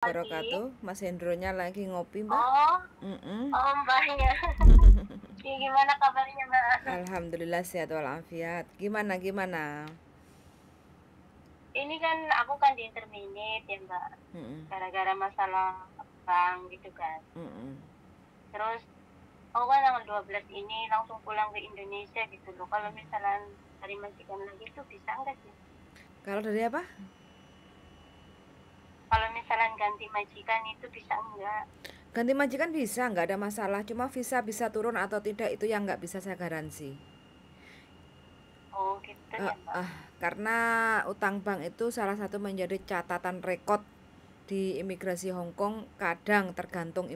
wabarakatuh. Mas Hendronya lagi ngopi, Mbak. Oh. Mm -mm. Oh, Mbaknya. ya, gimana kabarnya, Mbak? Alhamdulillah sehat walafiat. Gimana gimana? Ini kan aku kan di intermediate ya, Mbak. Gara-gara mm -mm. masalah bank gitu kan. Mm -mm. Terus aku kan tanggal 12 ini langsung pulang ke Indonesia gitu loh. Kalau misalnya dari Majikan lagi itu bisa enggak sih? Kalau dari apa? kalau misalnya ganti majikan itu bisa enggak ganti majikan bisa enggak ada masalah cuma visa bisa turun atau tidak itu yang enggak bisa saya garansi oh gitu uh, ya Uh, karena utang bank itu salah satu menjadi catatan rekod di imigrasi Hong Kong kadang tergantung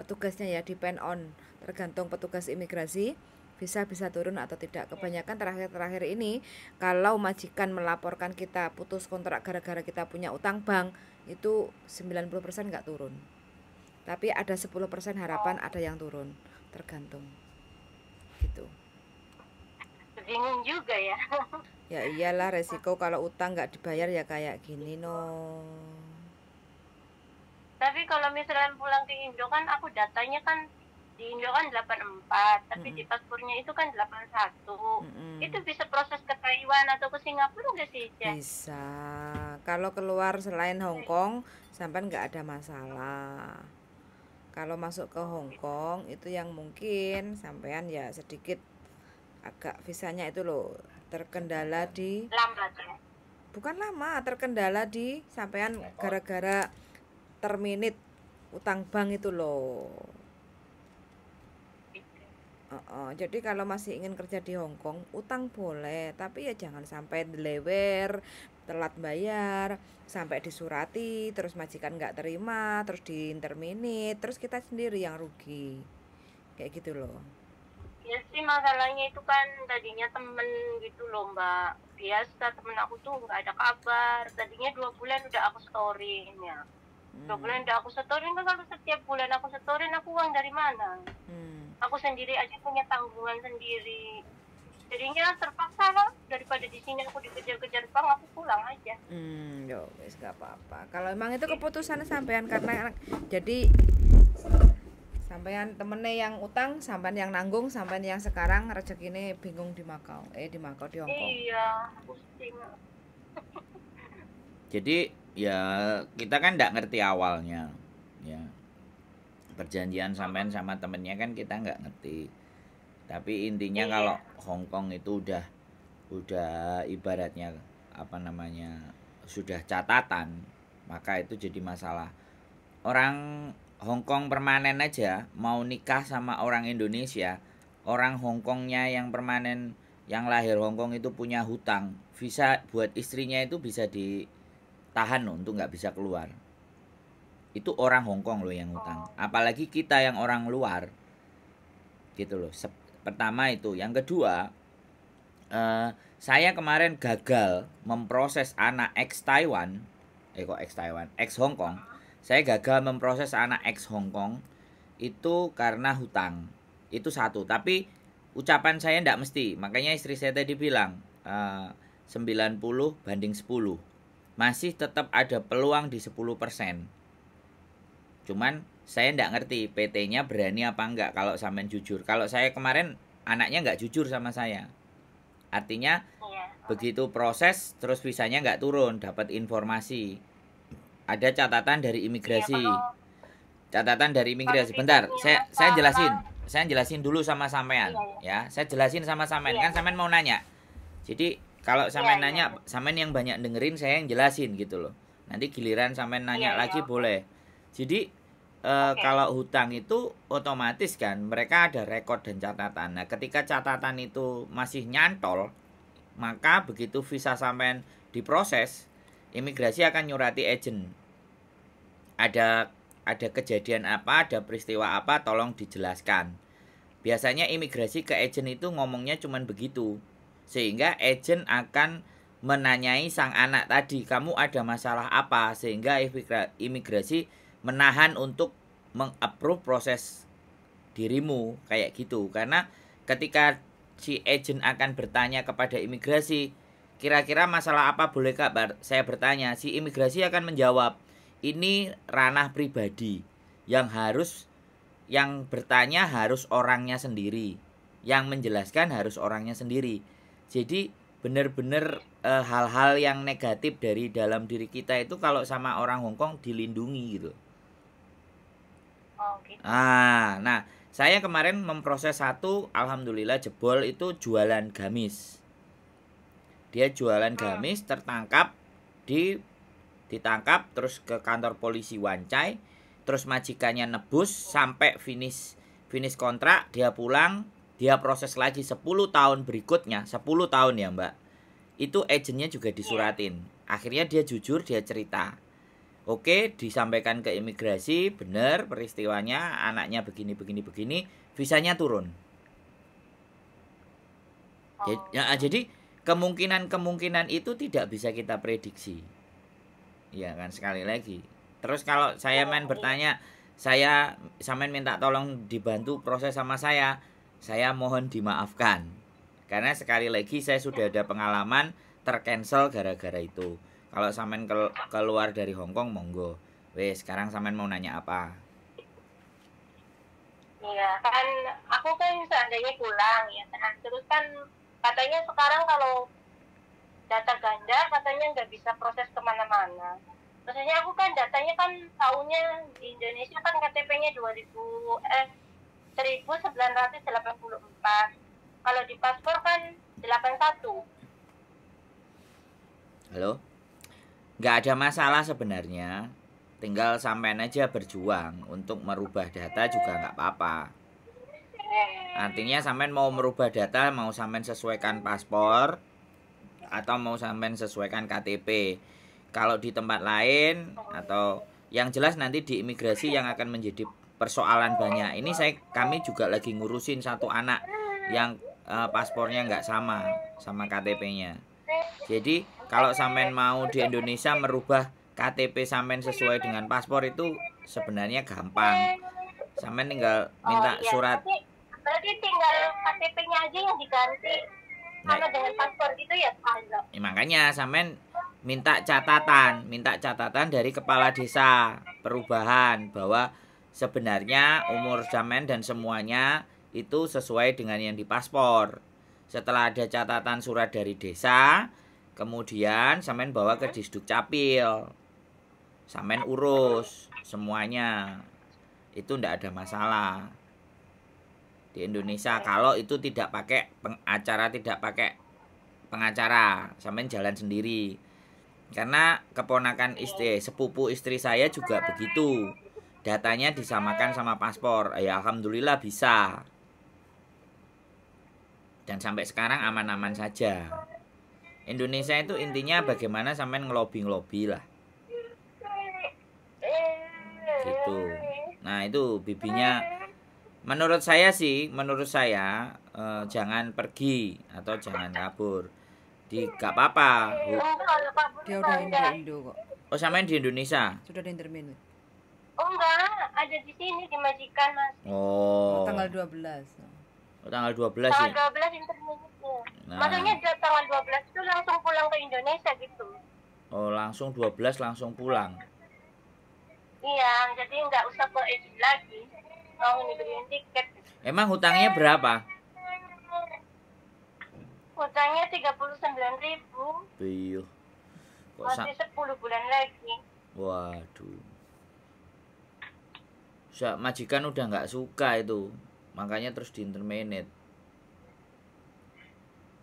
petugasnya ya depend on tergantung petugas imigrasi bisa-bisa turun atau tidak. Kebanyakan terakhir-terakhir ini kalau majikan melaporkan kita putus kontrak gara-gara kita punya utang bank itu 90% nggak turun. Tapi ada 10% harapan oh. ada yang turun, tergantung. Gitu. Bingung juga ya. Ya iyalah resiko kalau utang nggak dibayar ya kayak gini no. Tapi kalau misalnya pulang ke Indo kan aku datanya kan di Indo kan 84 tapi mm -hmm. di paspornya itu kan 81 mm -hmm. itu bisa proses ke Taiwan atau ke Singapura nggak sih Ica? bisa kalau keluar selain Hong Kong sampai nggak ada masalah kalau masuk ke Hong Kong itu yang mungkin sampean ya sedikit agak visanya itu loh terkendala di lambat ya? bukan lama terkendala di sampean gara-gara terminit utang bank itu loh Uh, uh, jadi kalau masih ingin kerja di Hong Kong, utang boleh, tapi ya jangan sampai dilewer, telat bayar, sampai disurati, terus majikan nggak terima, terus diinterminit, terus kita sendiri yang rugi. Kayak gitu loh. Ya sih masalahnya itu kan tadinya temen gitu loh mbak. Biasa temen aku tuh nggak ada kabar. Tadinya dua bulan udah aku storynya. Dua Hmm. Dua bulan udah aku setorin kan kalau setiap bulan aku setorin aku uang dari mana? Hmm aku sendiri aja punya tanggungan sendiri jadinya terpaksa lah daripada di sini aku dikejar-kejar bang aku pulang aja hmm yo wes gak apa-apa kalau emang itu keputusan sampean karena jadi sampean temennya yang utang sampean yang nanggung sampean yang sekarang rezeki ini bingung di Makau eh di Makau di Hongkong iya pusing jadi ya kita kan nggak ngerti awalnya ya perjanjian sampean sama temennya kan kita nggak ngerti tapi intinya iya. kalau Hong Kong itu udah udah ibaratnya apa namanya sudah catatan maka itu jadi masalah orang Hong Kong permanen aja mau nikah sama orang Indonesia orang Hong Kongnya yang permanen yang lahir Hong Kong itu punya hutang visa buat istrinya itu bisa ditahan untuk nggak bisa keluar itu orang Hong Kong loh yang utang oh. apalagi kita yang orang luar gitu loh pertama itu yang kedua uh, saya kemarin gagal memproses anak ex Taiwan eh kok ex Taiwan ex Hongkong saya gagal memproses anak ex Kong itu karena hutang itu satu tapi ucapan saya tidak mesti makanya istri saya tadi bilang eh, uh, 90 banding 10 masih tetap ada peluang di 10 persen Cuman saya tidak ngerti PT-nya berani apa enggak kalau sampean jujur. Kalau saya kemarin anaknya nggak jujur sama saya. Artinya iya. begitu proses terus visanya nggak turun, dapat informasi. Ada catatan dari imigrasi. Iya, catatan dari imigrasi. Bentar, gitu, saya iya, saya jelasin. Saya jelasin dulu sama sampean iya, iya. ya. Saya jelasin sama sampean. Iya, kan sampean mau nanya. Jadi kalau sampean nanya, sampean yang banyak dengerin saya yang jelasin gitu loh. Nanti giliran sampean nanya lagi boleh. Jadi Eh, okay. Kalau hutang itu otomatis kan mereka ada rekod dan catatan. Nah, ketika catatan itu masih nyantol, maka begitu visa sampean diproses, imigrasi akan nyurati agent. Ada ada kejadian apa, ada peristiwa apa, tolong dijelaskan. Biasanya imigrasi ke agent itu ngomongnya cuman begitu. Sehingga agent akan menanyai sang anak tadi, kamu ada masalah apa sehingga imigrasi menahan untuk mengapprove proses dirimu kayak gitu karena ketika si agent akan bertanya kepada imigrasi kira-kira masalah apa boleh kak saya bertanya si imigrasi akan menjawab ini ranah pribadi yang harus yang bertanya harus orangnya sendiri yang menjelaskan harus orangnya sendiri jadi benar-benar e, hal-hal yang negatif dari dalam diri kita itu kalau sama orang Hongkong dilindungi gitu Oh, gitu. Ah, nah, saya kemarin memproses satu, alhamdulillah jebol itu jualan gamis. Dia jualan hmm. gamis tertangkap di ditangkap terus ke kantor polisi Wancai, terus majikannya nebus sampai finish finish kontrak, dia pulang, dia proses lagi 10 tahun berikutnya, 10 tahun ya, Mbak. Itu agennya juga iya. disuratin. Akhirnya dia jujur, dia cerita Oke, disampaikan ke imigrasi, benar peristiwanya anaknya begini begini begini, visanya turun. Oh. Ya, jadi, kemungkinan-kemungkinan itu tidak bisa kita prediksi. Ya kan sekali lagi. Terus kalau saya main oh. bertanya, saya samain minta tolong dibantu proses sama saya, saya mohon dimaafkan. Karena sekali lagi saya sudah ada pengalaman tercancel gara-gara itu kalau sampean ke keluar dari Hong Kong monggo wes sekarang sampean mau nanya apa Iya kan aku kan seandainya pulang ya kan terus kan katanya sekarang kalau data ganda katanya nggak bisa proses kemana-mana maksudnya aku kan datanya kan tahunnya di Indonesia kan KTP-nya 2000 eh 1984 kalau di paspor kan 81 halo nggak ada masalah sebenarnya tinggal sampean aja berjuang untuk merubah data juga nggak apa-apa artinya sampean mau merubah data mau sampean sesuaikan paspor atau mau sampean sesuaikan KTP kalau di tempat lain atau yang jelas nanti di imigrasi yang akan menjadi persoalan banyak ini saya kami juga lagi ngurusin satu anak yang uh, paspornya nggak sama sama KTP-nya jadi kalau samen mau di Indonesia merubah KTP samen sesuai dengan paspor itu sebenarnya gampang. Samen tinggal oh, minta oh, iya. surat. Berarti, tinggal KTP-nya aja yang diganti sama nah, dengan paspor gitu ya Pak Ya, makanya samen minta catatan, minta catatan dari kepala desa perubahan bahwa sebenarnya umur samen dan semuanya itu sesuai dengan yang di paspor. Setelah ada catatan surat dari desa, Kemudian sampean bawa ke iya. Disduk Capil. Sampean urus semuanya. Itu tidak ada masalah. Di Indonesia kalau itu tidak pakai pengacara tidak pakai pengacara, sampean jalan sendiri. Karena keponakan istri, sepupu istri saya juga begitu. Datanya disamakan sama paspor. Ya alhamdulillah bisa. Dan sampai sekarang aman-aman saja. Indonesia itu intinya bagaimana sampean ngelobi-ngelobi lah gitu nah itu bibinya menurut saya sih menurut saya eh, jangan pergi atau jangan kabur di gak apa-apa dia udah di Indo kok oh samain di Indonesia sudah di intermin oh enggak ada di sini di majikan mas oh, tanggal 12 oh, tanggal 12 tanggal ya? belas intermin Nah. Maksudnya dia tanggal 12 itu langsung pulang ke Indonesia gitu. Oh, langsung 12 langsung pulang. Iya, jadi nggak usah ke Egypt lagi. Mau dibeliin tiket. Emang hutangnya berapa? Hutangnya 39.000. ribu. Kok Masih 10 bulan lagi. Waduh. Majikan udah nggak suka itu. Makanya terus di diintermenet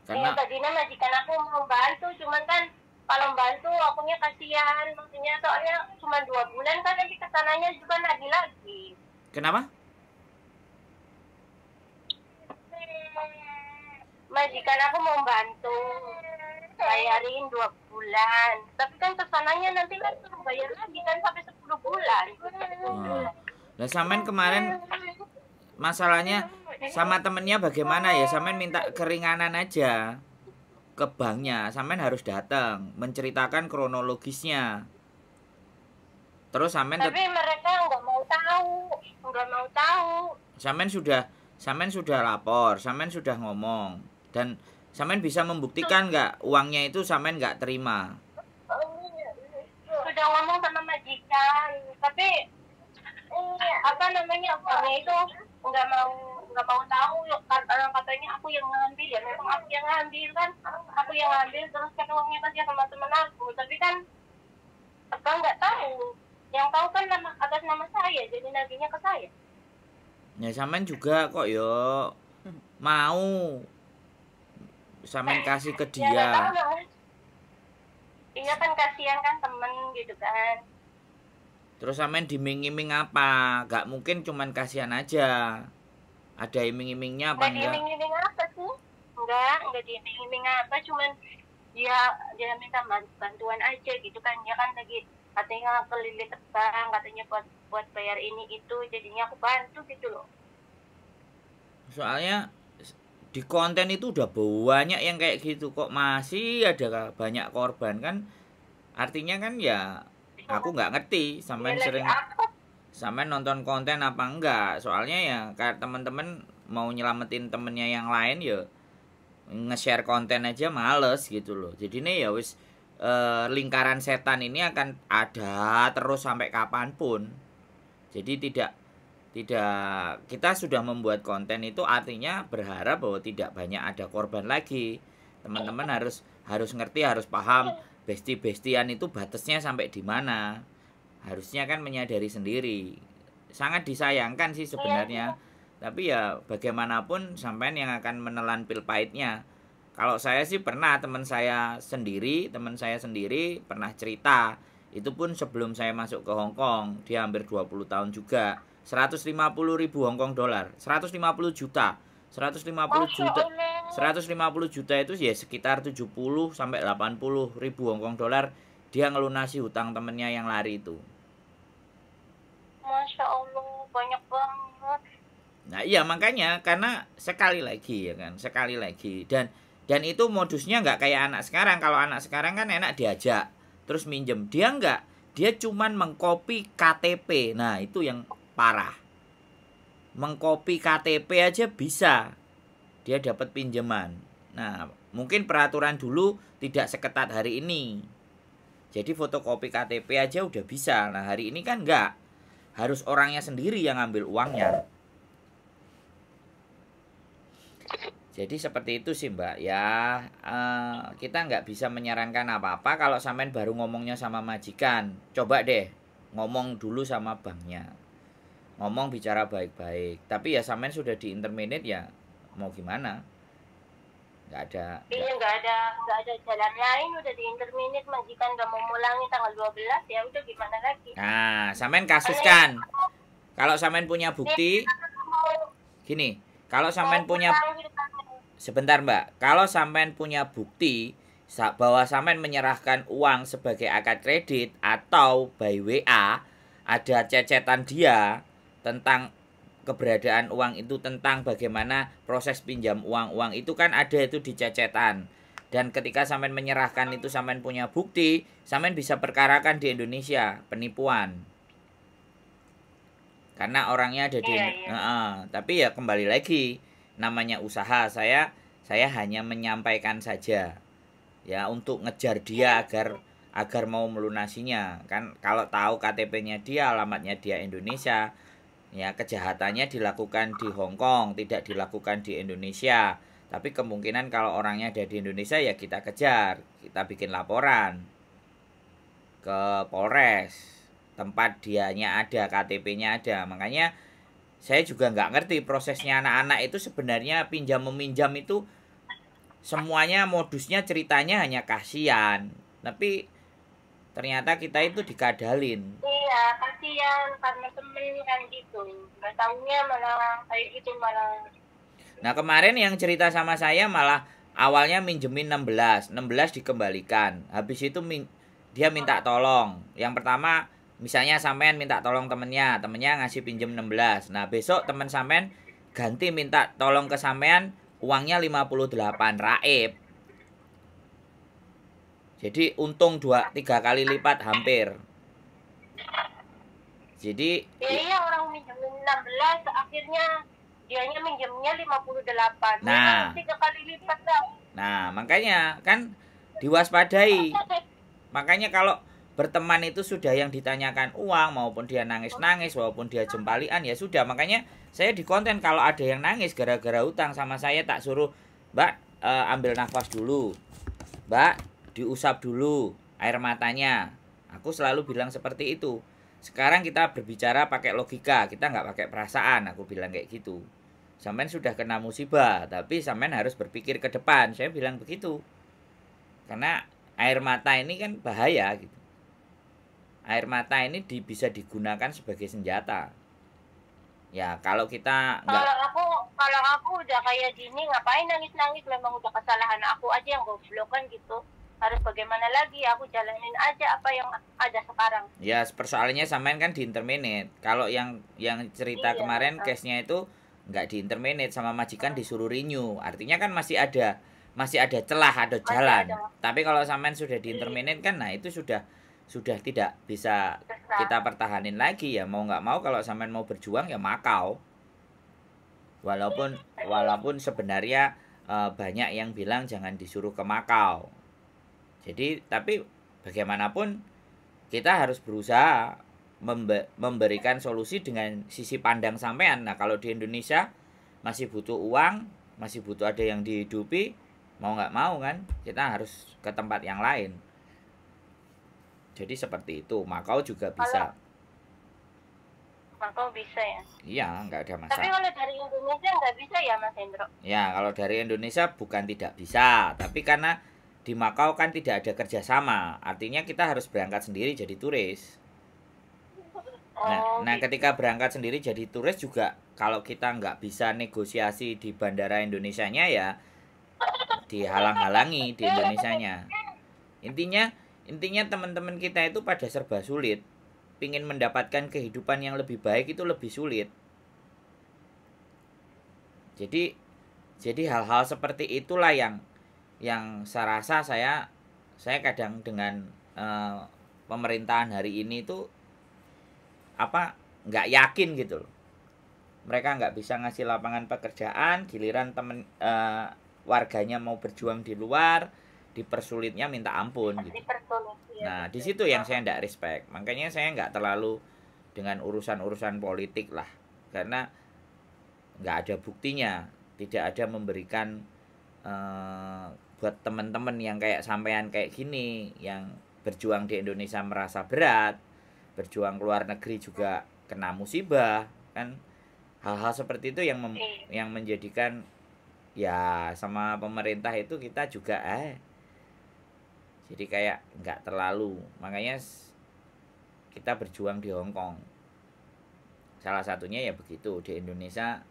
karena iya, tadinya majikan aku mau bantu cuman kan kalau bantu akunya kasihan maksudnya soalnya cuma dua bulan kan nanti kesananya juga lagi lagi kenapa majikan aku mau bantu bayarin dua bulan tapi kan kesananya nanti kan perlu bayar lagi kan sampai sepuluh bulan nah. Hmm. dan samain kemarin masalahnya sama temennya bagaimana ya samen minta keringanan aja ke banknya samen harus datang menceritakan kronologisnya terus samen tapi mereka nggak mau tahu nggak mau tahu samen sudah samen sudah lapor samen sudah ngomong dan samen bisa membuktikan nggak uangnya itu samen nggak terima sudah ngomong sama majikan tapi apa namanya uangnya itu nggak mau nggak mau tahu orang eh, katanya aku yang ngambil ya memang aku yang ngambil kan aku yang ngambil terus kan uangnya kasih sama teman aku tapi kan apa nggak tahu yang tahu kan nama, atas nama saya jadi naginya ke saya ya samen juga kok yo mau samen eh, kasih ke ya, dia ya, kan? iya kan kasihan kan temen gitu kan terus samen diming-iming apa gak mungkin cuman kasihan aja ada iming-imingnya apa enggak? Ada iming-iming apa sih? Enggak, enggak diiming iming-iming apa, cuman dia dia minta bantuan aja gitu kan. Dia kan lagi katanya kelilit terbang, katanya buat buat bayar ini itu, jadinya aku bantu gitu loh. Soalnya di konten itu udah banyak yang kayak gitu kok masih ada banyak korban kan artinya kan ya aku iya. nggak ngerti sampai iya, sering apa? sampai nonton konten apa enggak soalnya ya kayak temen-temen mau nyelamatin temennya yang lain ya nge-share konten aja males gitu loh jadi nih ya wis e, lingkaran setan ini akan ada terus sampai kapanpun jadi tidak tidak kita sudah membuat konten itu artinya berharap bahwa tidak banyak ada korban lagi teman-teman harus harus ngerti harus paham besti bestian itu batasnya sampai di mana harusnya kan menyadari sendiri sangat disayangkan sih sebenarnya iya, iya. tapi ya bagaimanapun sampean yang akan menelan pil pahitnya kalau saya sih pernah teman saya sendiri teman saya sendiri pernah cerita itu pun sebelum saya masuk ke Hong Kong dia hampir 20 tahun juga 150 ribu Hong Kong dolar 150 juta 150 ya juta 150 juta itu ya sekitar 70 sampai 80 ribu Hong Kong dolar dia ngelunasi hutang temennya yang lari itu banyak banget nah iya makanya karena sekali lagi ya kan sekali lagi dan dan itu modusnya nggak kayak anak sekarang kalau anak sekarang kan enak diajak terus minjem dia nggak dia cuman mengcopy KTP nah itu yang parah mengcopy KTP aja bisa dia dapat pinjaman nah mungkin peraturan dulu tidak seketat hari ini jadi fotokopi KTP aja udah bisa. Nah hari ini kan nggak harus orangnya sendiri yang ngambil uangnya. Jadi seperti itu sih Mbak. Ya uh, kita nggak bisa menyarankan apa-apa kalau sampean baru ngomongnya sama majikan. Coba deh ngomong dulu sama banknya. Ngomong bicara baik-baik. Tapi ya sampean sudah di intermediate ya mau gimana? nggak ada iya nggak ada nggak ada jalan lain udah di interminit majikan nggak mau mulangi tanggal 12 ya udah gimana lagi nah samen kasuskan kalau samen punya bukti gini kalau samen punya sebentar mbak kalau samen punya bukti bahwa samen menyerahkan uang sebagai akad kredit atau by WA ada cecetan dia tentang keberadaan uang itu tentang bagaimana proses pinjam uang-uang itu kan ada itu di cecetan. Dan ketika sampean menyerahkan itu sampean punya bukti, sampean bisa perkarakan di Indonesia penipuan. Karena orangnya ada di iya, iya. Uh, tapi ya kembali lagi namanya usaha saya saya hanya menyampaikan saja ya untuk ngejar dia agar agar mau melunasinya kan kalau tahu KTP-nya dia alamatnya dia Indonesia ya kejahatannya dilakukan di Hong Kong tidak dilakukan di Indonesia tapi kemungkinan kalau orangnya ada di Indonesia ya kita kejar kita bikin laporan ke Polres tempat dianya ada KTP-nya ada makanya saya juga nggak ngerti prosesnya anak-anak itu sebenarnya pinjam meminjam itu semuanya modusnya ceritanya hanya kasihan tapi ternyata kita itu dikadalin ya kasihan karena temen kan gitu nggak tahunya malah kayak gitu malah nah kemarin yang cerita sama saya malah awalnya minjemin 16 16 dikembalikan habis itu min dia minta oh. tolong yang pertama misalnya sampean minta tolong temennya temennya ngasih pinjem 16 nah besok temen sampean ganti minta tolong ke sampean uangnya 58 raib jadi untung dua tiga kali lipat hampir jadi ya iya orang minjem 16 akhirnya dia dianya minjemnya 58. Nah, kan tiga kali lipat lah. Nah, makanya kan diwaspadai. Iya, iya, iya. makanya kalau berteman itu sudah yang ditanyakan uang maupun dia nangis-nangis walaupun dia jempalian ya sudah makanya saya di konten kalau ada yang nangis gara-gara utang sama saya tak suruh mbak eh, ambil nafas dulu mbak diusap dulu air matanya aku selalu bilang seperti itu sekarang kita berbicara pakai logika, kita nggak pakai perasaan, aku bilang kayak gitu. Sampean sudah kena musibah, tapi sampean harus berpikir ke depan. Saya bilang begitu. Karena air mata ini kan bahaya gitu. Air mata ini di, bisa digunakan sebagai senjata. Ya, kalau kita enggak... Kalau aku kalau aku udah kayak gini ngapain nangis-nangis memang udah kesalahan aku aja yang goblok kan gitu harus bagaimana lagi aku jalanin aja apa yang ada sekarang ya persoalannya samain kan di interminate kalau yang yang cerita iya, kemarin uh. case-nya itu nggak di interminate sama majikan disuruh renew artinya kan masih ada masih ada celah ada masih jalan ada. tapi kalau samain sudah di interminate kan nah itu sudah sudah tidak bisa Terserah. kita pertahanin lagi ya mau nggak mau kalau samain mau berjuang ya makau walaupun iya, walaupun sebenarnya eh, banyak yang bilang jangan disuruh ke Makau jadi tapi bagaimanapun kita harus berusaha memberikan solusi dengan sisi pandang sampean. Nah, kalau di Indonesia masih butuh uang, masih butuh ada yang dihidupi, mau nggak mau kan kita harus ke tempat yang lain. Jadi seperti itu. Makau juga bisa. Makau bisa ya? Iya, nggak ada masalah. Tapi kalau dari Indonesia nggak bisa ya, Mas Hendro? Ya, kalau dari Indonesia bukan tidak bisa, tapi karena di Makau kan tidak ada kerjasama, artinya kita harus berangkat sendiri jadi turis. Nah, oh, nah gitu. ketika berangkat sendiri jadi turis juga kalau kita nggak bisa negosiasi di bandara Indonesia-nya ya dihalang-halangi di Indonesia-nya. Intinya intinya teman-teman kita itu pada serba sulit. Pingin mendapatkan kehidupan yang lebih baik itu lebih sulit. Jadi jadi hal-hal seperti itulah yang yang saya rasa saya saya kadang dengan uh, pemerintahan hari ini itu apa nggak yakin gitu loh mereka nggak bisa ngasih lapangan pekerjaan giliran temen uh, warganya mau berjuang di luar dipersulitnya minta ampun gitu. nah di situ yang saya nggak respect makanya saya nggak terlalu dengan urusan-urusan politik lah karena nggak ada buktinya tidak ada memberikan uh, buat temen-temen yang kayak sampean kayak gini yang berjuang di Indonesia merasa berat berjuang luar negeri juga kena musibah kan hal-hal seperti itu yang mem iya. yang menjadikan ya sama pemerintah itu kita juga eh jadi kayak nggak terlalu makanya kita berjuang di Hong Kong salah satunya ya begitu di Indonesia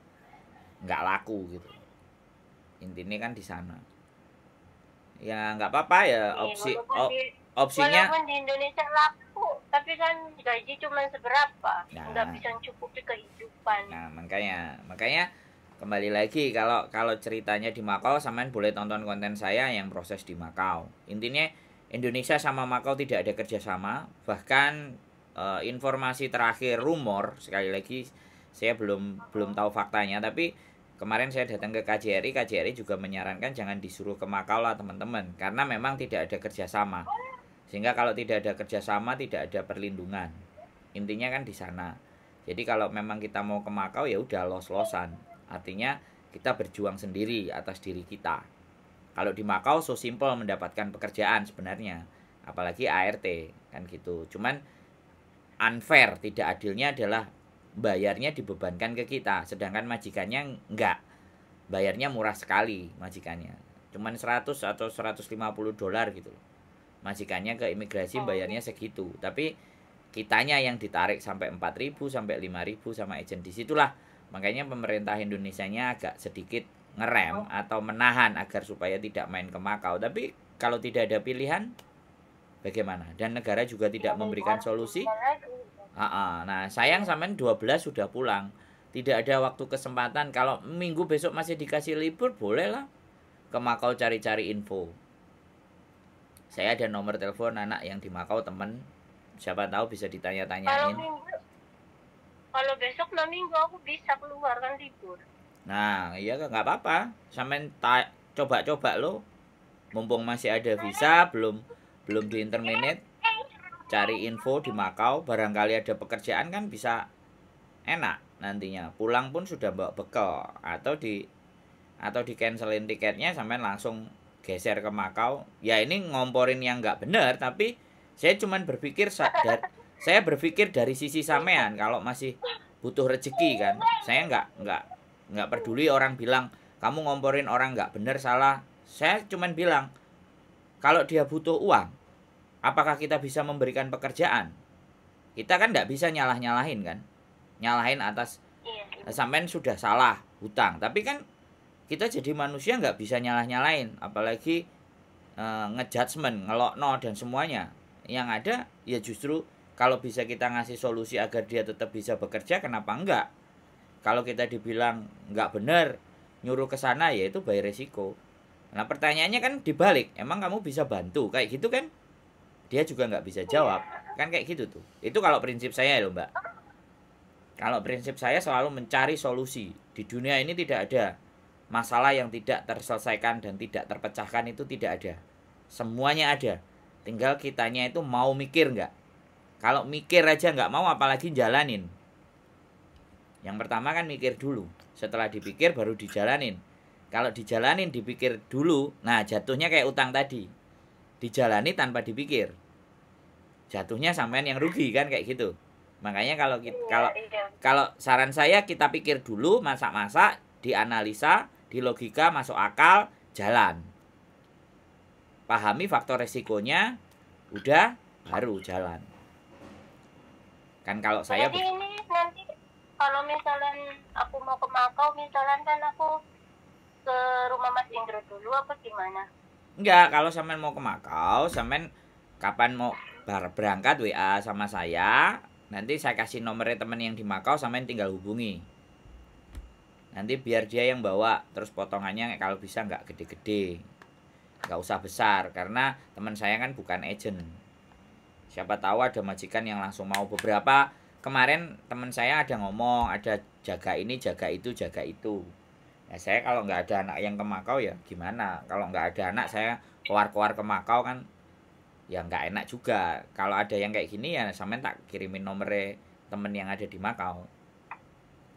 nggak laku gitu intinya kan di sana ya nggak apa-apa ya iya, opsi walaupun di, opsinya walaupun di Indonesia laku tapi kan gaji cuma seberapa nah, nggak bisa cukupi kehidupan nah makanya makanya kembali lagi kalau kalau ceritanya di Makau samain boleh tonton konten saya yang proses di Makau intinya Indonesia sama Makau tidak ada kerjasama bahkan uh, informasi terakhir rumor sekali lagi saya belum belum oh. tahu faktanya tapi kemarin saya datang ke KJRI, KJRI juga menyarankan jangan disuruh ke Makau lah teman-teman, karena memang tidak ada kerjasama. Sehingga kalau tidak ada kerjasama, tidak ada perlindungan. Intinya kan di sana. Jadi kalau memang kita mau ke Makau ya udah los-losan. Artinya kita berjuang sendiri atas diri kita. Kalau di Makau so simple mendapatkan pekerjaan sebenarnya, apalagi ART kan gitu. Cuman unfair, tidak adilnya adalah bayarnya dibebankan ke kita sedangkan majikannya enggak bayarnya murah sekali majikannya cuman 100 atau 150 dolar gitu majikannya ke imigrasi oh. bayarnya segitu tapi kitanya yang ditarik sampai 4000 sampai 5000 sama agent disitulah makanya pemerintah Indonesia nya agak sedikit ngerem oh. atau menahan agar supaya tidak main ke Makau tapi kalau tidak ada pilihan bagaimana dan negara juga tidak memberikan solusi Uh, nah, sayang sampean 12 sudah pulang. Tidak ada waktu kesempatan. Kalau minggu besok masih dikasih libur, bolehlah ke Makau cari-cari info. Saya ada nomor telepon anak yang di Makau teman, Siapa tahu bisa ditanya-tanyain. Kalau kalau besok lo minggu aku bisa keluar kan libur. Nah, iya nggak apa-apa. Sampean coba-coba lo. Mumpung masih ada visa, belum belum di internet cari info di Makau barangkali ada pekerjaan kan bisa enak nantinya pulang pun sudah bawa bekal atau di atau di cancelin tiketnya sampai langsung geser ke Makau ya ini ngomporin yang nggak benar tapi saya cuman berpikir sadar saya berpikir dari sisi sampean kalau masih butuh rezeki kan saya nggak nggak nggak peduli orang bilang kamu ngomporin orang nggak benar salah saya cuman bilang kalau dia butuh uang Apakah kita bisa memberikan pekerjaan? Kita kan tidak bisa nyalah-nyalahin kan? Nyalahin atas iya. sampean sudah salah hutang. Tapi kan kita jadi manusia nggak bisa nyalah-nyalahin. Apalagi uh, ngejudgement, ngelokno dan semuanya. Yang ada ya justru kalau bisa kita ngasih solusi agar dia tetap bisa bekerja, kenapa enggak? Kalau kita dibilang nggak benar, nyuruh ke sana ya itu bayar resiko. Nah pertanyaannya kan dibalik, emang kamu bisa bantu kayak gitu kan? dia juga nggak bisa jawab kan kayak gitu tuh itu kalau prinsip saya loh ya, mbak kalau prinsip saya selalu mencari solusi di dunia ini tidak ada masalah yang tidak terselesaikan dan tidak terpecahkan itu tidak ada semuanya ada tinggal kitanya itu mau mikir nggak kalau mikir aja nggak mau apalagi jalanin yang pertama kan mikir dulu setelah dipikir baru dijalanin kalau dijalanin dipikir dulu nah jatuhnya kayak utang tadi dijalani tanpa dipikir jatuhnya sampean yang rugi kan kayak gitu makanya kalau kita, iya, kalau iya. kalau saran saya kita pikir dulu masak-masak dianalisa di logika masuk akal jalan pahami faktor resikonya udah baru jalan kan kalau saya ini nanti kalau misalnya aku mau ke Makau misalnya kan aku ke rumah Mas Indro dulu apa gimana enggak kalau sampean mau ke Makau sampean kapan mau bar berangkat WA sama saya nanti saya kasih nomornya temen yang di Makau sampein tinggal hubungi nanti biar dia yang bawa terus potongannya kalau bisa nggak gede-gede nggak usah besar karena teman saya kan bukan agent siapa tahu ada majikan yang langsung mau beberapa kemarin teman saya ada ngomong ada jaga ini jaga itu jaga itu ya saya kalau nggak ada anak yang ke Makau ya gimana kalau nggak ada anak saya keluar-keluar ke Makau kan ya nggak enak juga kalau ada yang kayak gini ya sampean tak kirimin nomornya temen yang ada di Makau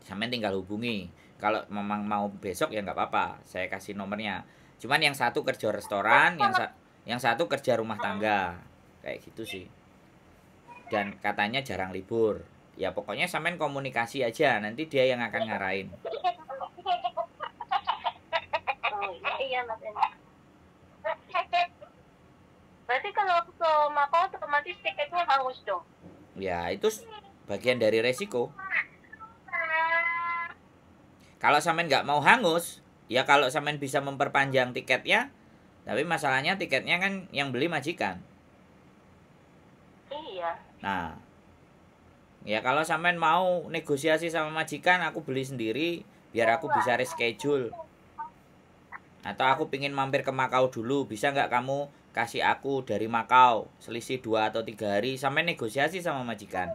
sampean tinggal hubungi kalau memang mau besok ya nggak apa-apa saya kasih nomornya cuman yang satu kerja restoran yang sa yang satu kerja rumah tangga kayak gitu sih dan katanya jarang libur ya pokoknya sampean komunikasi aja nanti dia yang akan ngarahin oh, iya, iya mas Berarti kalau aku ke Makau otomatis tiketnya hangus dong. Ya, itu bagian dari resiko. Kalau samen nggak mau hangus, ya kalau samen bisa memperpanjang tiketnya, tapi masalahnya tiketnya kan yang beli majikan. Iya. Nah, ya kalau samen mau negosiasi sama majikan, aku beli sendiri biar aku bisa reschedule. Atau aku pingin mampir ke Makau dulu, bisa nggak kamu kasih aku dari Makau selisih dua atau tiga hari sampai negosiasi sama majikan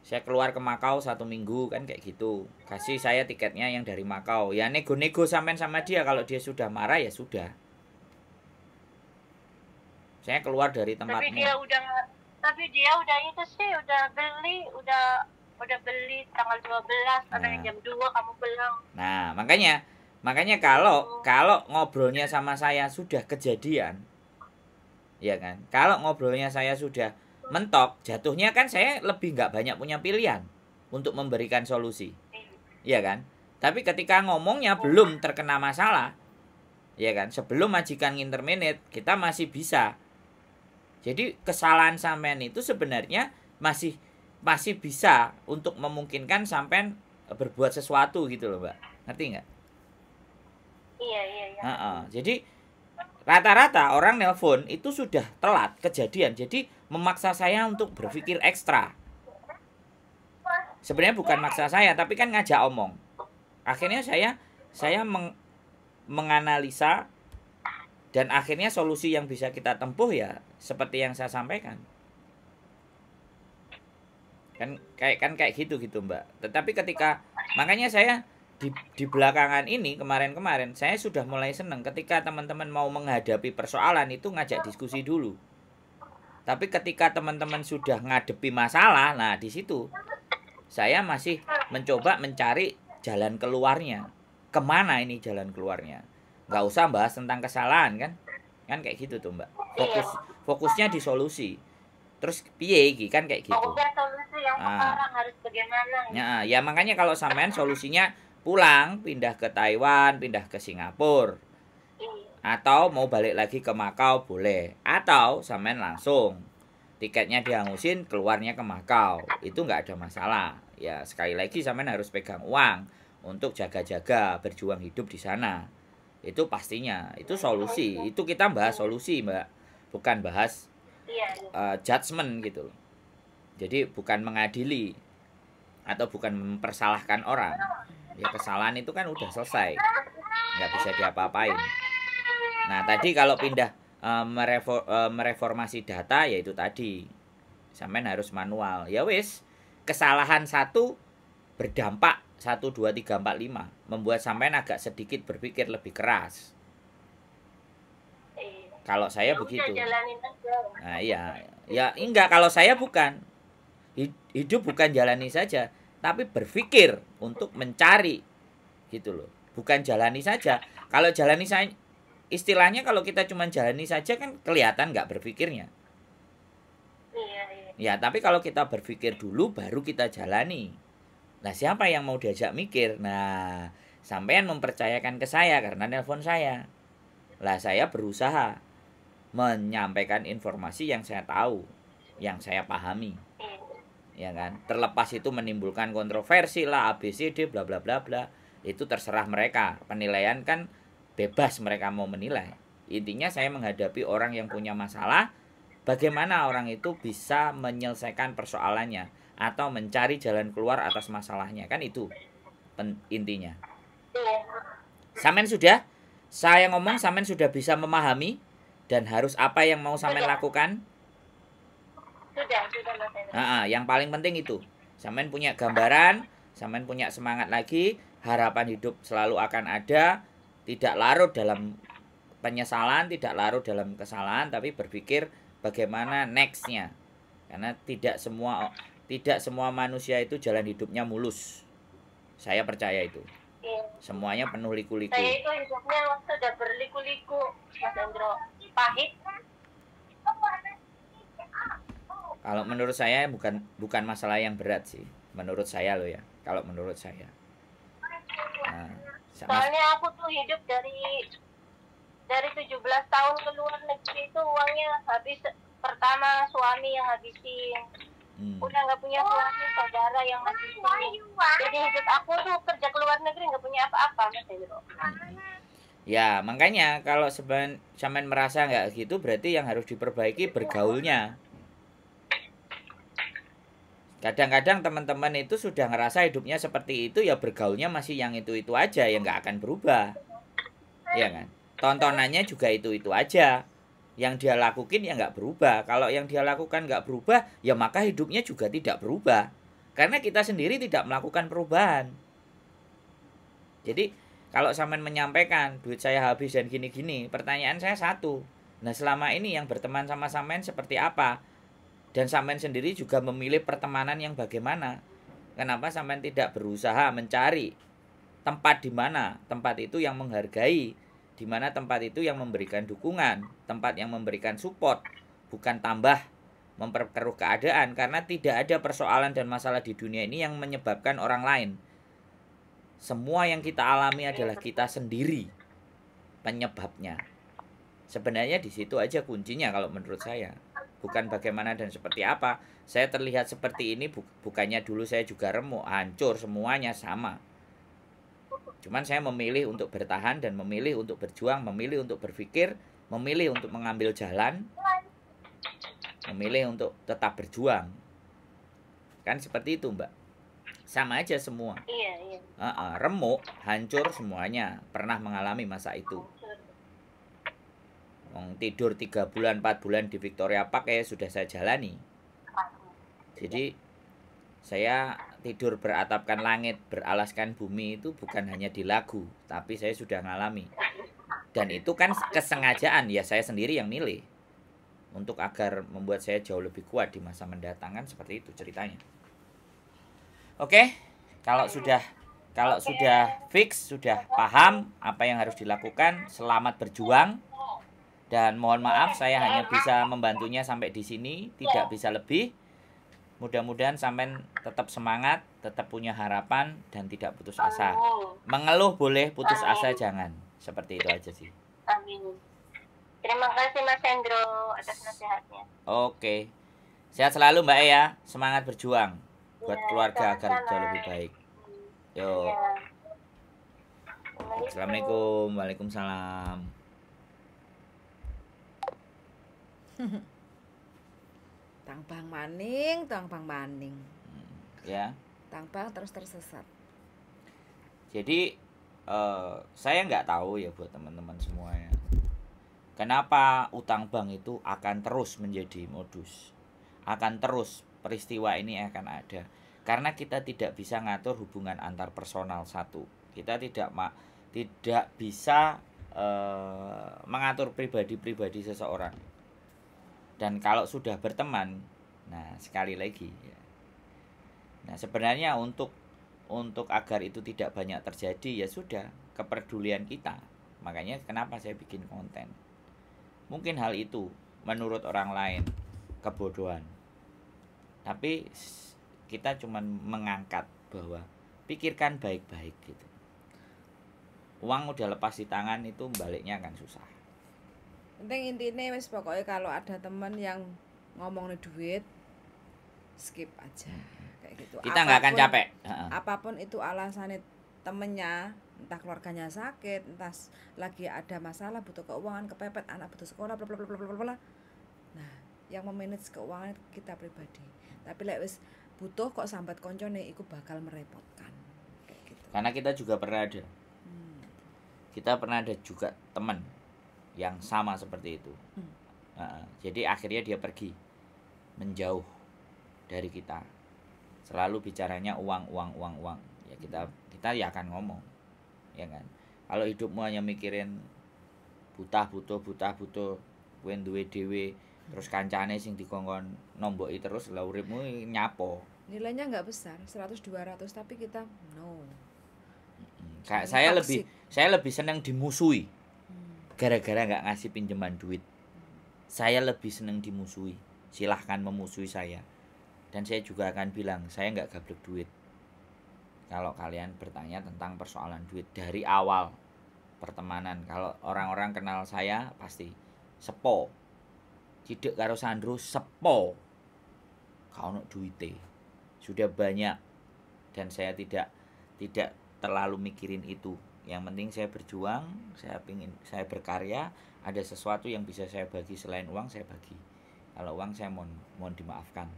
saya keluar ke Makau satu minggu kan kayak gitu kasih saya tiketnya yang dari Makau ya nego-nego sampean sama dia kalau dia sudah marah ya sudah saya keluar dari tempat tapi dia udah tapi dia udah itu sih udah beli udah udah beli tanggal 12 belas nah. jam dua kamu bilang nah makanya Makanya kalau kalau ngobrolnya sama saya sudah kejadian, ya kan? Kalau ngobrolnya saya sudah mentok, jatuhnya kan saya lebih nggak banyak punya pilihan untuk memberikan solusi, ya kan? Tapi ketika ngomongnya belum terkena masalah, ya kan? Sebelum majikan interminate, kita masih bisa. Jadi kesalahan sampean itu sebenarnya masih masih bisa untuk memungkinkan sampean berbuat sesuatu gitu loh, Mbak. Ngerti nggak? Iya, iya, Uh -uh. Jadi rata-rata orang nelpon itu sudah telat kejadian. Jadi memaksa saya untuk berpikir ekstra. Sebenarnya bukan maksa saya, tapi kan ngajak omong. Akhirnya saya saya meng, menganalisa dan akhirnya solusi yang bisa kita tempuh ya seperti yang saya sampaikan kan kayak kan kayak gitu gitu mbak tetapi ketika makanya saya di, di belakangan ini kemarin-kemarin saya sudah mulai senang ketika teman-teman mau menghadapi persoalan itu ngajak diskusi dulu. Tapi ketika teman-teman sudah ngadepi masalah, nah di situ saya masih mencoba mencari jalan keluarnya. Kemana ini jalan keluarnya? Gak usah bahas tentang kesalahan kan? Kan kayak gitu tuh mbak. Iya. Fokus fokusnya di solusi. Terus piye iki kan kayak gitu. Fokusnya solusi yang nah. sekarang harus bagaimana? Ya, ya makanya kalau sampean solusinya pulang pindah ke Taiwan pindah ke Singapura atau mau balik lagi ke Makau boleh atau samen langsung tiketnya dihangusin keluarnya ke Makau itu nggak ada masalah ya sekali lagi samen harus pegang uang untuk jaga-jaga berjuang hidup di sana itu pastinya itu solusi itu kita bahas solusi mbak bukan bahas uh, judgement gitu loh jadi bukan mengadili atau bukan mempersalahkan orang ya kesalahan itu kan udah selesai nggak bisa diapa-apain nah tadi kalau pindah e, eh, merefor, e, eh, mereformasi data yaitu tadi sampean harus manual ya wis kesalahan satu berdampak satu dua tiga empat lima Membuat sampean agak sedikit berpikir lebih keras Kalau saya ya begitu Nah iya Ya enggak kalau saya bukan Hidup bukan jalani saja tapi berpikir untuk mencari gitu loh bukan jalani saja kalau jalani saja istilahnya kalau kita cuma jalani saja kan kelihatan nggak berpikirnya iya, iya. ya tapi kalau kita berpikir dulu baru kita jalani nah siapa yang mau diajak mikir nah sampean mempercayakan ke saya karena nelpon saya lah saya berusaha menyampaikan informasi yang saya tahu yang saya pahami ya kan terlepas itu menimbulkan kontroversi lah ABCD bla bla bla bla itu terserah mereka penilaian kan bebas mereka mau menilai intinya saya menghadapi orang yang punya masalah bagaimana orang itu bisa menyelesaikan persoalannya atau mencari jalan keluar atas masalahnya kan itu intinya Samen sudah saya ngomong Samen sudah bisa memahami dan harus apa yang mau Samen lakukan sudah, sudah yang paling penting itu. Sampean punya gambaran, sampean punya semangat lagi, harapan hidup selalu akan ada, tidak larut dalam penyesalan, tidak larut dalam kesalahan, tapi berpikir bagaimana nextnya. Karena tidak semua tidak semua manusia itu jalan hidupnya mulus. Saya percaya itu. Iya. Semuanya penuh liku-liku. Saya itu hidupnya sudah berliku-liku, Mas Andro. Pahit, kalau menurut saya bukan bukan masalah yang berat sih, menurut saya loh ya. Kalau menurut saya. Nah, Soalnya aku tuh hidup dari dari 17 tahun ke luar negeri itu uangnya habis pertama suami yang habisin. Hmm. Udah nggak punya suami saudara yang habisin Jadi hidup aku tuh kerja ke luar negeri nggak punya apa-apa hmm. Ya makanya kalau semen merasa nggak gitu berarti yang harus diperbaiki bergaulnya Kadang-kadang teman-teman itu sudah ngerasa hidupnya seperti itu ya bergaulnya masih yang itu-itu aja yang nggak akan berubah. Ya kan? Tontonannya juga itu-itu aja. Yang dia lakukan ya nggak berubah. Kalau yang dia lakukan nggak berubah, ya maka hidupnya juga tidak berubah. Karena kita sendiri tidak melakukan perubahan. Jadi kalau Saman menyampaikan duit saya habis dan gini-gini, pertanyaan saya satu. Nah selama ini yang berteman sama Saman seperti apa? Dan samen sendiri juga memilih pertemanan yang bagaimana. Kenapa samen tidak berusaha mencari tempat di mana tempat itu yang menghargai, di mana tempat itu yang memberikan dukungan, tempat yang memberikan support, bukan tambah memperkeruh keadaan karena tidak ada persoalan dan masalah di dunia ini yang menyebabkan orang lain. Semua yang kita alami adalah kita sendiri penyebabnya. Sebenarnya di situ aja kuncinya kalau menurut saya bukan bagaimana dan seperti apa. Saya terlihat seperti ini bu bukannya dulu saya juga remuk, hancur semuanya sama. Cuman saya memilih untuk bertahan dan memilih untuk berjuang, memilih untuk berpikir, memilih untuk mengambil jalan, memilih untuk tetap berjuang. Kan seperti itu, Mbak. Sama aja semua. Iya, iya. Uh -uh, remuk, hancur semuanya. Pernah mengalami masa itu tidur 3 bulan 4 bulan di Victoria Park ya sudah saya jalani jadi saya tidur beratapkan langit beralaskan bumi itu bukan hanya di lagu tapi saya sudah mengalami dan itu kan kesengajaan ya saya sendiri yang milih untuk agar membuat saya jauh lebih kuat di masa mendatang kan seperti itu ceritanya oke kalau sudah kalau sudah fix sudah paham apa yang harus dilakukan selamat berjuang dan mohon maaf saya hanya bisa membantunya sampai di sini, iya. tidak bisa lebih. Mudah-mudahan sampean tetap semangat, tetap punya harapan dan tidak putus asa. Mengeluh boleh, putus asa jangan. Seperti itu aja sih. Amin. Terima kasih Mas Hendro atas nasihatnya. Oke. Sehat selalu Mbak e, ya. Semangat berjuang buat ya, keluarga agar jauh lebih baik. Iya. Yo. Ya. Assalamualaikum. Waalaikumsalam. Tang Bang Maning, Tang Bang Maning. Hmm, ya. Tang Bang terus tersesat. Jadi uh, saya nggak tahu ya buat teman-teman semuanya. Kenapa utang bank itu akan terus menjadi modus? Akan terus peristiwa ini akan ada. Karena kita tidak bisa ngatur hubungan antar personal satu. Kita tidak ma tidak bisa uh, mengatur pribadi-pribadi seseorang dan kalau sudah berteman nah sekali lagi ya. nah sebenarnya untuk untuk agar itu tidak banyak terjadi ya sudah kepedulian kita makanya kenapa saya bikin konten mungkin hal itu menurut orang lain kebodohan tapi kita cuma mengangkat bahwa pikirkan baik-baik gitu uang udah lepas di tangan itu baliknya akan susah penting intinya wis pokoknya kalau ada temen yang ngomong duit skip aja kayak gitu kita nggak akan capek apapun itu alasannya temennya entah keluarganya sakit entah lagi ada masalah butuh keuangan kepepet anak butuh sekolah bla bla bla bla bla bla nah yang memanage keuangan kita pribadi tapi lek wis butuh kok sambat koncone iku bakal merepotkan kayak gitu karena kita juga pernah ada hmm. kita pernah ada juga teman yang sama seperti itu. Uh, jadi akhirnya dia pergi menjauh dari kita. Selalu bicaranya uang, uang, uang, uang. Ya kita kita ya akan ngomong, ya kan. Kalau hidupmu hanya mikirin buta butuh buta butuh kuen duwe dewe terus kancane sing dikongkon itu terus lah nyapo nilainya nggak besar 100 200 tapi kita no saya lebih saya lebih seneng dimusuhi gara-gara nggak ngasih pinjaman duit saya lebih seneng dimusuhi silahkan memusuhi saya dan saya juga akan bilang saya nggak gablek duit kalau kalian bertanya tentang persoalan duit dari awal pertemanan kalau orang-orang kenal saya pasti sepo tidak karo Sandro sepo kau duite sudah banyak dan saya tidak tidak terlalu mikirin itu yang penting saya berjuang saya ingin saya berkarya ada sesuatu yang bisa saya bagi selain uang saya bagi kalau uang saya mohon mohon dimaafkan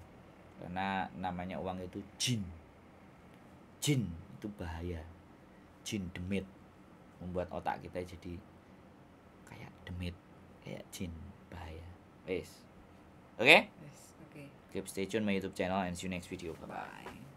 karena namanya uang itu jin jin itu bahaya jin demit membuat otak kita jadi kayak demit kayak jin bahaya wes oke okay? yes, okay. keep stay tune my youtube channel and see you next video bye bye